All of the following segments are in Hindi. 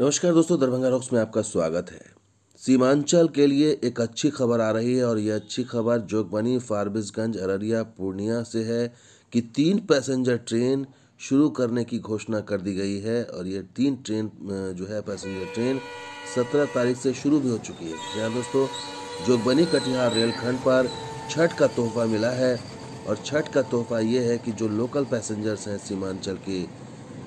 नमस्कार दोस्तों दरभंगा रॉक्स में आपका स्वागत है सीमांचल के लिए एक अच्छी खबर आ रही है और यह अच्छी खबर जोगबनी फारबिसगंज अररिया पूर्णिया से है कि तीन पैसेंजर ट्रेन शुरू करने की घोषणा कर दी गई है और यह तीन ट्रेन जो है पैसेंजर ट्रेन सत्रह तारीख से शुरू भी हो चुकी है जहाँ दोस्तों जोगबनी कटिहार रेलखंड पर छठ का तोहफा मिला है और छठ का तोहफा ये है कि जो लोकल पैसेंजर्स हैं सीमांचल के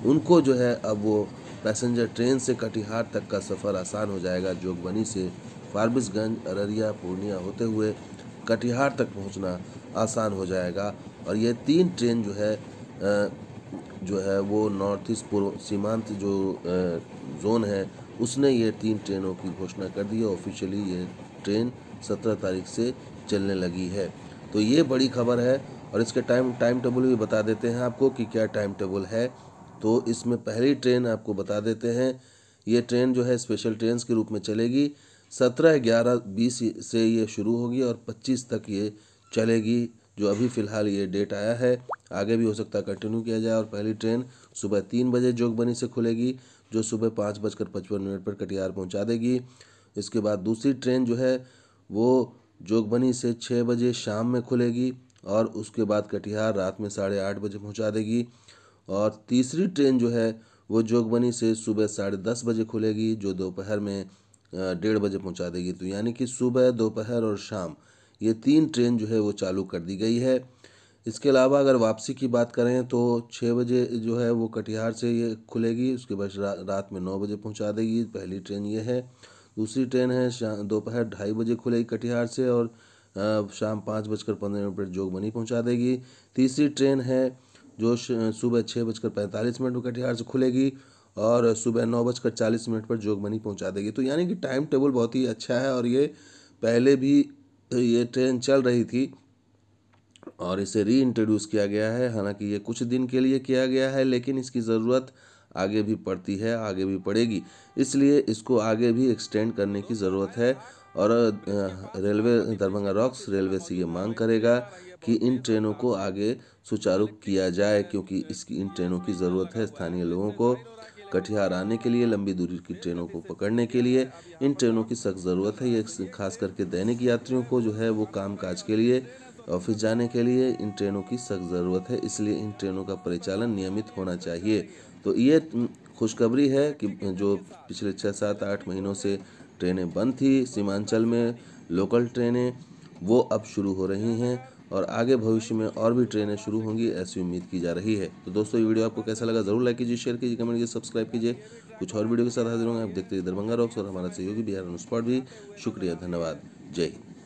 उनको जो है अब वो पैसेंजर ट्रेन से कटिहार तक का सफ़र आसान हो जाएगा जोगबनी से फारबिसगंज अररिया पूर्णिया होते हुए कटिहार तक पहुंचना आसान हो जाएगा और ये तीन ट्रेन जो है जो है वो नॉर्थ ईस्ट पूर्व सीमांत जो जोन है उसने ये तीन ट्रेनों की घोषणा कर दी है ऑफिशियली ये ट्रेन सत्रह तारीख से चलने लगी है तो ये बड़ी खबर है और इसके टाइम टाइम टेबल भी बता देते हैं आपको कि क्या टाइम टेबल है तो इसमें पहली ट्रेन आपको बता देते हैं ये ट्रेन जो है स्पेशल ट्रेन के रूप में चलेगी सत्रह ग्यारह बीस से ये शुरू होगी और पच्चीस तक ये चलेगी जो अभी फ़िलहाल ये डेट आया है आगे भी हो सकता है कंटिन्यू किया जाए और पहली ट्रेन सुबह तीन बजे जोगबनी से खुलेगी जो सुबह पाँच बजकर पचपन मिनट पर कटिहार पहुंचा देगी इसके बाद दूसरी ट्रेन जो है वो जोगबनी से छः बजे शाम में खुलेगी और उसके बाद कटिहार रात में साढ़े आठ बजे पहुँचा देगी और तीसरी ट्रेन जो है वो जोगबनी से सुबह साढ़े दस बजे खुलेगी जो दोपहर में डेढ़ बजे पहुंचा देगी तो यानी कि सुबह दोपहर और शाम ये तीन ट्रेन जो है वो चालू कर दी गई है इसके अलावा अगर वापसी की बात करें तो छः बजे जो है वो कटिहार से ये खुलेगी उसके बाद रा, रात में नौ बजे पहुंचा देगी पहली ट्रेन ये है दूसरी ट्रेन है दोपहर ढाई बजे खुलेगी कटिहार से और शाम पाँच बजकर पंद्रह मिनट पर जोगबनी पहुंचा देगी तीसरी ट्रेन है जो सुबह छः बजकर पैंतालीस मिनट पर कटिहार से खुलेगी और सुबह नौ बजकर चालीस मिनट पर जोगमनी पहुंचा देगी तो यानी कि टाइम टेबल बहुत ही अच्छा है और ये पहले भी ये ट्रेन चल रही थी और इसे री इंट्रोड्यूस किया गया है हालांकि ये कुछ दिन के लिए किया गया है लेकिन इसकी ज़रूरत आगे भी पड़ती है आगे भी पड़ेगी इसलिए इसको आगे भी एक्सटेंड करने की ज़रूरत है और रेलवे दरभंगा रॉक्स रेलवे से ये मांग करेगा कि इन ट्रेनों को आगे सुचारू किया जाए क्योंकि इसकी इन ट्रेनों की ज़रूरत है स्थानीय लोगों को कटिहार आने के लिए लंबी दूरी की ट्रेनों को पकड़ने के लिए इन ट्रेनों की सख्त ज़रूरत है ये खास करके दैनिक यात्रियों को जो है वो काम काज के लिए ऑफिस जाने के लिए इन ट्रेनों की सख्त ज़रूरत है इसलिए इन ट्रेनों का परिचालन नियमित होना चाहिए तो ये खुशखबरी है कि जो पिछले छः सात आठ महीनों से ट्रेनें बंद थी सीमांचल में लोकल ट्रेनें वो अब शुरू हो रही हैं और आगे भविष्य में और भी ट्रेनें शुरू होंगी ऐसी उम्मीद की जा रही है तो दोस्तों ये वीडियो आपको कैसा लगा जरूर लाइक कीजिए शेयर कीजिए कमेंट कीजिए सब्सक्राइब कीजिए कुछ और वीडियो के साथ हाजिर होंगे आप देखते रहिए दरभंगा रॉक्स और हमारा सहयोगी बिहार अनुस्पॉट भी शुक्रिया धन्यवाद जय हिंद